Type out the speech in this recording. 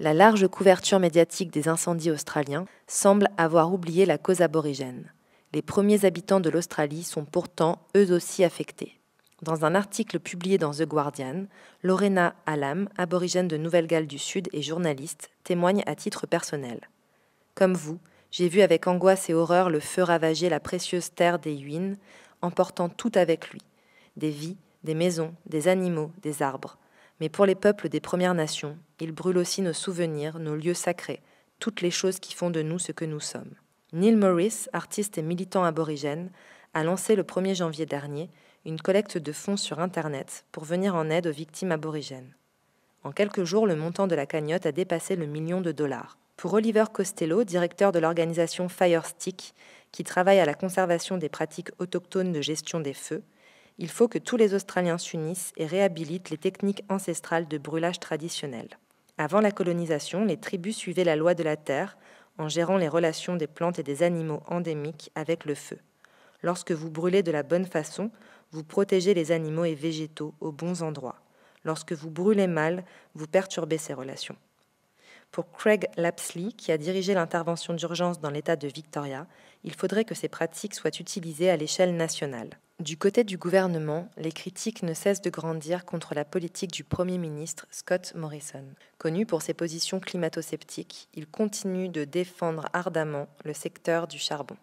la large couverture médiatique des incendies australiens semble avoir oublié la cause aborigène. Les premiers habitants de l'Australie sont pourtant eux aussi affectés. Dans un article publié dans The Guardian, Lorena Alam, aborigène de Nouvelle-Galles du Sud et journaliste, témoigne à titre personnel. Comme vous, j'ai vu avec angoisse et horreur le feu ravager la précieuse terre des Huines, emportant tout avec lui des vies, des maisons, des animaux, des arbres. Mais pour les peuples des Premières Nations, ils brûlent aussi nos souvenirs, nos lieux sacrés, toutes les choses qui font de nous ce que nous sommes. Neil Morris, artiste et militant aborigène, a lancé le 1er janvier dernier une collecte de fonds sur Internet pour venir en aide aux victimes aborigènes. En quelques jours, le montant de la cagnotte a dépassé le million de dollars. Pour Oliver Costello, directeur de l'organisation Firestick, qui travaille à la conservation des pratiques autochtones de gestion des feux, il faut que tous les Australiens s'unissent et réhabilitent les techniques ancestrales de brûlage traditionnel. Avant la colonisation, les tribus suivaient la loi de la terre en gérant les relations des plantes et des animaux endémiques avec le feu. Lorsque vous brûlez de la bonne façon, vous protégez les animaux et végétaux aux bons endroits. Lorsque vous brûlez mal, vous perturbez ces relations. Pour Craig Lapsley, qui a dirigé l'intervention d'urgence dans l'État de Victoria, il faudrait que ces pratiques soient utilisées à l'échelle nationale. Du côté du gouvernement, les critiques ne cessent de grandir contre la politique du Premier ministre Scott Morrison. Connu pour ses positions climato-sceptiques, il continue de défendre ardemment le secteur du charbon.